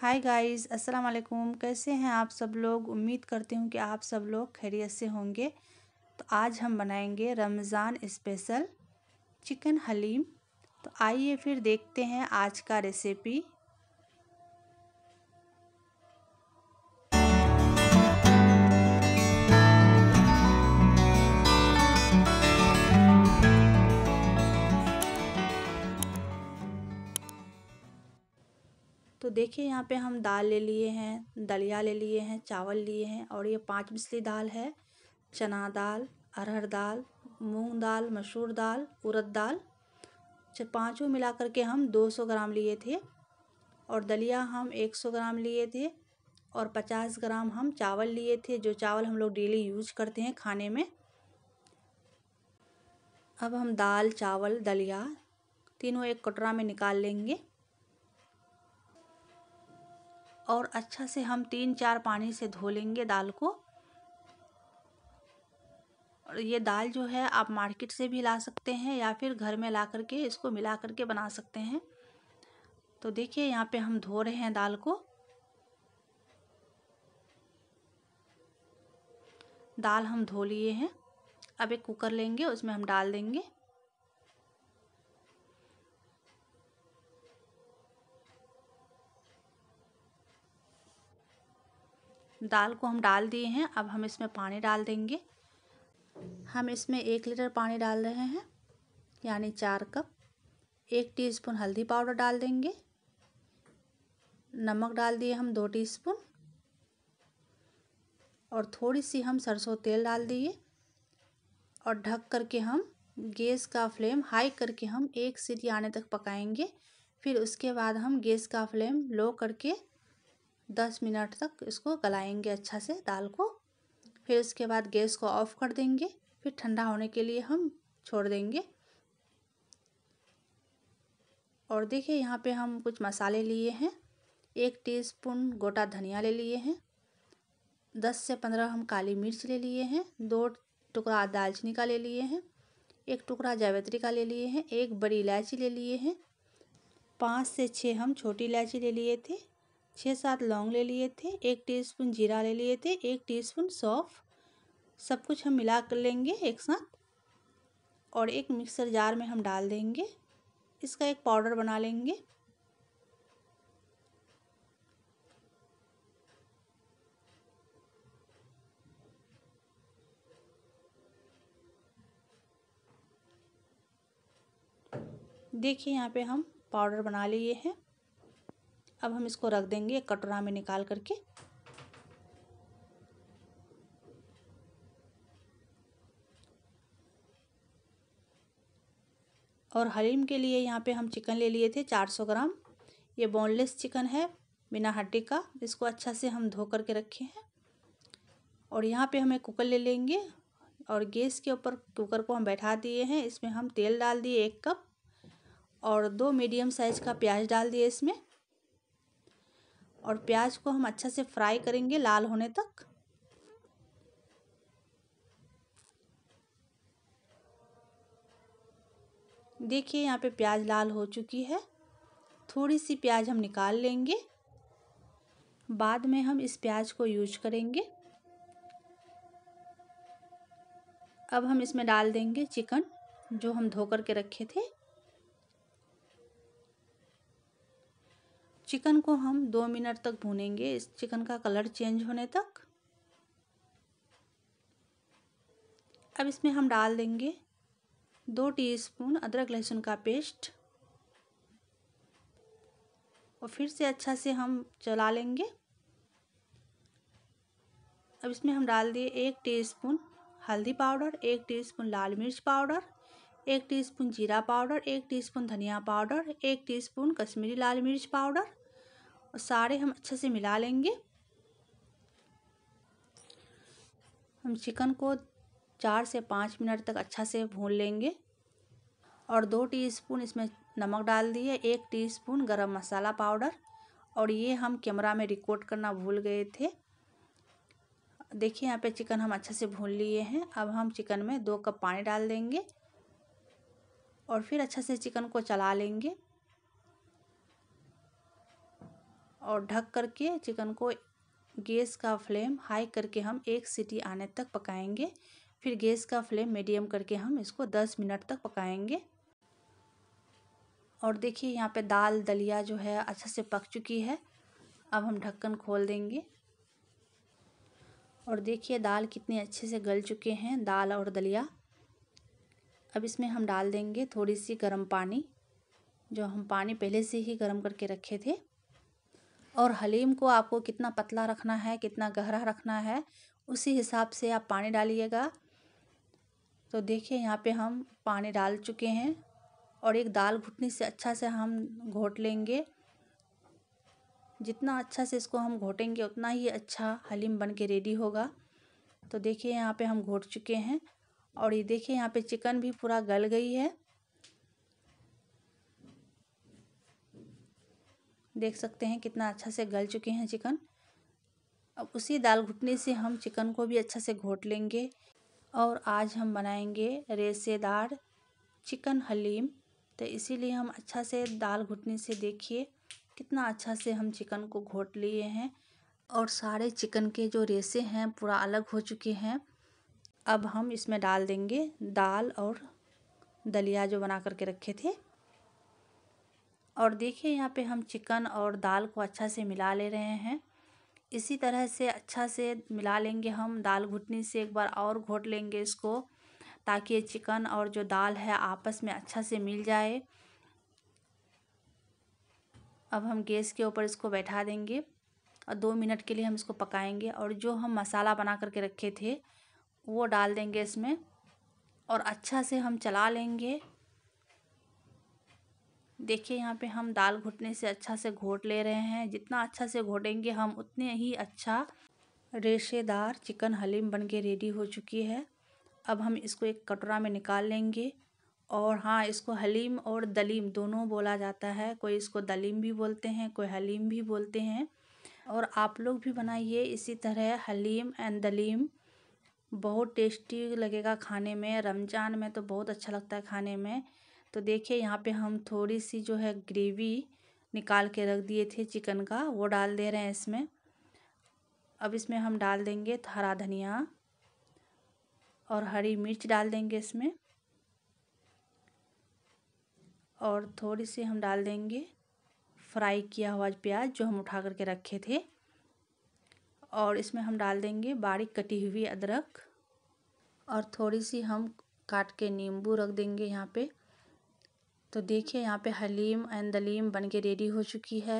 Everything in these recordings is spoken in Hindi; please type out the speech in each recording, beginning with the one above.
हाय गाइस अस्सलाम वालेकुम कैसे हैं आप सब लोग उम्मीद करती हूँ कि आप सब लोग खैरियत से होंगे तो आज हम बनाएंगे रमज़ान स्पेशल चिकन हलीम तो आइए फिर देखते हैं आज का रेसिपी तो देखिए यहाँ पे हम दाल ले लिए हैं दलिया ले लिए हैं चावल लिए हैं और ये पाँच मिसली दाल है चना दाल अरहर दाल मूंग दाल मसूर दाल उरद दाल अच्छा, पाँचों मिला के हम 200 ग्राम लिए थे और दलिया हम 100 ग्राम लिए थे और 50 ग्राम हम चावल लिए थे जो चावल हम लोग डेली यूज करते हैं खाने में अब हम दाल चावल दलिया तीनों एक कटोरा में निकाल लेंगे और अच्छा से हम तीन चार पानी से धो लेंगे दाल को और ये दाल जो है आप मार्केट से भी ला सकते हैं या फिर घर में ला करके इसको मिला करके बना सकते हैं तो देखिए यहाँ पे हम धो रहे हैं दाल को दाल हम धो लिए हैं अब एक कुकर लेंगे उसमें हम डाल देंगे दाल को हम डाल दिए हैं अब हम इसमें पानी डाल देंगे हम इसमें एक लीटर पानी डाल रहे हैं यानी चार कप एक टीस्पून हल्दी पाउडर डाल देंगे नमक डाल दिए हम दो टीस्पून और थोड़ी सी हम सरसों तेल डाल दिए और ढक करके हम गैस का फ्लेम हाई करके हम एक सीटी आने तक पकाएंगे फिर उसके बाद हम गैस का फ्लेम लो करके दस मिनट तक इसको गलाएंगे अच्छा से दाल को फिर उसके बाद गैस को ऑफ कर देंगे फिर ठंडा होने के लिए हम छोड़ देंगे और देखिए यहाँ पे हम कुछ मसाले लिए हैं एक टीस्पून गोटा धनिया ले लिए हैं दस से पंद्रह हम काली मिर्च ले लिए हैं दो टुकड़ा दालचीनी का ले लिए हैं एक टुकड़ा जावित्री का ले लिए हैं एक बड़ी इलायची ले लिए हैं पाँच से छः हम छोटी इलायची ले लिए थे छः सात लौंग ले लिए थे एक टीस्पून जीरा ले लिए थे एक टीस्पून सौफ सब कुछ हम मिला कर लेंगे एक साथ और एक मिक्सर जार में हम डाल देंगे इसका एक पाउडर बना लेंगे देखिए यहाँ पे हम पाउडर बना लिए हैं अब हम इसको रख देंगे एक कटोरा में निकाल करके और हलीम के लिए यहाँ पे हम चिकन ले लिए थे चार सौ ग्राम ये बोनलेस चिकन है बिना हड्डी का इसको अच्छा से हम धो करके रखे हैं और यहाँ पे हमें कुकर ले लेंगे और गैस के ऊपर कुकर को हम बैठा दिए हैं इसमें हम तेल डाल दिए एक कप और दो मीडियम साइज़ का प्याज डाल दिए इसमें और प्याज को हम अच्छा से फ्राई करेंगे लाल होने तक देखिए यहाँ पे प्याज लाल हो चुकी है थोड़ी सी प्याज हम निकाल लेंगे बाद में हम इस प्याज को यूज करेंगे अब हम इसमें डाल देंगे चिकन जो हम धो कर के रखे थे चिकन को हम दो मिनट तक भूनेंगे इस चिकन का कलर चेंज होने तक अब इसमें हम डाल देंगे दो टीस्पून अदरक लहसुन का पेस्ट और फिर से अच्छा से हम चला लेंगे अब इसमें हम डाल दिए एक टीस्पून हल्दी पाउडर एक टीस्पून लाल मिर्च पाउडर एक टीस्पून जीरा पाउडर एक टीस्पून धनिया पाउडर एक टीस्पून कश्मीरी लाल मिर्च पाउडर और सारे हम अच्छे से मिला लेंगे हम चिकन को चार से पाँच मिनट तक अच्छा से भून लेंगे और दो टीस्पून इसमें नमक डाल दिए एक टीस्पून गरम मसाला पाउडर और ये हम कैमरा में रिकॉर्ड करना भूल गए थे देखिए यहाँ पे चिकन हम अच्छे से भून लिए हैं अब हम चिकन में दो कप पानी डाल देंगे और फिर अच्छे से चिकन को चला लेंगे और ढक करके चिकन को गैस का फ्लेम हाई करके हम एक सीटी आने तक पकाएंगे फिर गैस का फ्लेम मीडियम करके हम इसको दस मिनट तक पकाएंगे और देखिए यहाँ पे दाल दलिया जो है अच्छे से पक चुकी है अब हम ढक्कन खोल देंगे और देखिए दाल कितने अच्छे से गल चुके हैं दाल और दलिया अब इसमें हम डाल देंगे थोड़ी सी गर्म पानी जो हम पानी पहले से ही गर्म करके रखे थे और हलीम को आपको कितना पतला रखना है कितना गहरा रखना है उसी हिसाब से आप पानी डालिएगा तो देखिए यहाँ पे हम पानी डाल चुके हैं और एक दाल घुटनी से अच्छा से हम घोट लेंगे जितना अच्छा से इसको हम घोटेंगे उतना ही अच्छा हलीम बन के रेडी होगा तो देखिए यहाँ पे हम घोट चुके हैं और ये देखिए यहाँ पे चिकन भी पूरा गल गई है देख सकते हैं कितना अच्छा से गल चुके हैं चिकन अब उसी दाल घुटने से हम चिकन को भी अच्छा से घोट लेंगे और आज हम बनाएंगे रेसेदार चिकन हलीम तो इसीलिए हम अच्छा से दाल घुटने से देखिए कितना अच्छा से हम चिकन को घोट लिए हैं और सारे चिकन के जो रेसे हैं पूरा अलग हो चुके हैं अब हम इसमें डाल देंगे दाल और दलिया जो बना करके रखे थे और देखिए यहाँ पे हम चिकन और दाल को अच्छा से मिला ले रहे हैं इसी तरह से अच्छा से मिला लेंगे हम दाल घुटनी से एक बार और घोट लेंगे इसको ताकि ये चिकन और जो दाल है आपस में अच्छा से मिल जाए अब हम गैस के ऊपर इसको बैठा देंगे और दो मिनट के लिए हम इसको पकाएंगे और जो हम मसाला बना करके रखे थे वो डाल देंगे इसमें और अच्छा से हम चला लेंगे देखिए यहाँ पे हम दाल घुटने से अच्छा से घोट ले रहे हैं जितना अच्छा से घोटेंगे हम उतने ही अच्छा रेशेदार चिकन हलीम बन के रेडी हो चुकी है अब हम इसको एक कटोरा में निकाल लेंगे और हाँ इसको हलीम और दलीम दोनों बोला जाता है कोई इसको दलीम भी बोलते हैं कोई हलीम भी बोलते हैं और आप लोग भी बनाइए इसी तरह हलीम एंड दलीम बहुत टेस्टी लगेगा खाने में रमज़ान में तो बहुत अच्छा लगता है खाने में तो देखिए यहाँ पे हम थोड़ी सी जो है ग्रेवी निकाल के रख दिए थे चिकन का वो डाल दे रहे हैं इसमें अब इसमें हम डाल देंगे हरा धनिया और हरी मिर्च डाल देंगे इसमें और थोड़ी सी हम डाल देंगे फ्राई किया हुआ प्याज जो हम उठा करके रखे थे और इसमें हम डाल देंगे बारीक कटी हुई अदरक और थोड़ी सी हम काट के नींबू रख देंगे यहाँ पे तो देखिए यहाँ पे हलीम एंड दलीम बन के रेडी हो चुकी है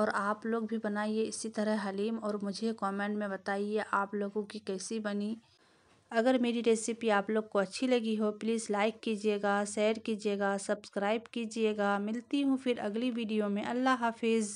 और आप लोग भी बनाइए इसी तरह हलीम और मुझे कमेंट में बताइए आप लोगों की कैसी बनी अगर मेरी रेसिपी आप लोग को अच्छी लगी हो प्लीज़ लाइक कीजिएगा शेयर कीजिएगा सब्सक्राइब कीजिएगा मिलती हूँ फिर अगली वीडियो में अल्लाह हाफिज़